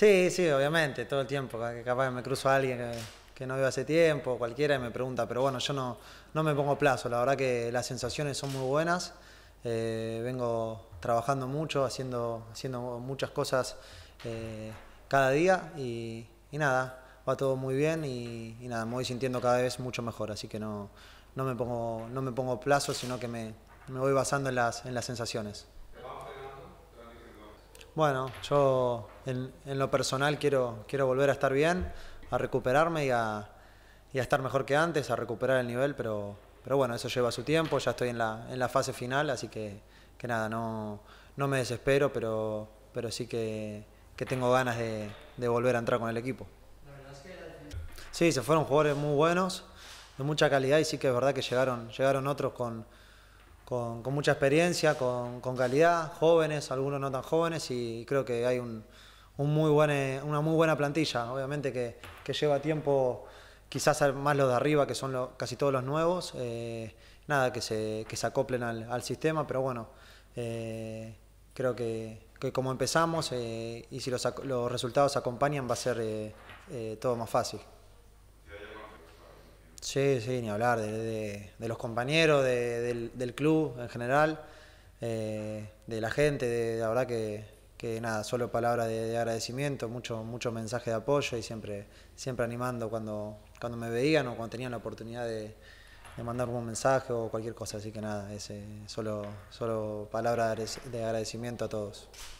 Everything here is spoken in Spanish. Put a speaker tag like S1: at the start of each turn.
S1: Sí, sí, obviamente, todo el tiempo. Capaz que me cruzo a alguien que, no veo hace tiempo, cualquiera, y me pregunta, pero bueno, yo no, no me pongo plazo. La verdad que las sensaciones son muy buenas. Eh, vengo trabajando mucho, haciendo, haciendo muchas cosas eh, cada día y, nada, va todo muy bien y, y, nada, me voy sintiendo cada vez mucho mejor, así que no, no, me, pongo, no me pongo plazo, sino que me, me voy basando en las, en las sensaciones. Bueno, yo en, lo personal quiero, quiero volver a estar bien, a recuperarme y a, estar mejor que antes, a recuperar el nivel, pero, pero bueno, eso lleva su tiempo, ya estoy en la, fase final, así que, que nada, no, no me desespero, pero, pero sí que, tengo ganas de, de, volver a entrar con el equipo. Sí, se fueron jugadores muy buenos, de mucha calidad y sí que es verdad que llegaron, llegaron otros con con, mucha experiencia, con, calidad, jóvenes, algunos no tan jóvenes, y creo que hay un, muy eh, una muy buena plantilla, obviamente que, lleva tiempo quizás más los de arriba, que son casi todos los nuevos, eh, nada, que se, que acoplen al, sistema, pero bueno, eh, creo que, como empezamos y si los, los, resultados acompañan va a ser todo más fácil. Sí, sí, ni hablar, de, los compañeros, del, club en general, eh, de la gente, de la verdad que, nada, solo palabras de, agradecimiento, mucho, mucho mensaje de apoyo y siempre, siempre animando cuando, cuando me veían o cuando tenían la oportunidad de, mandarme un mensaje o cualquier cosa, así que nada, ese, solo, solo palabras de agradecimiento a todos.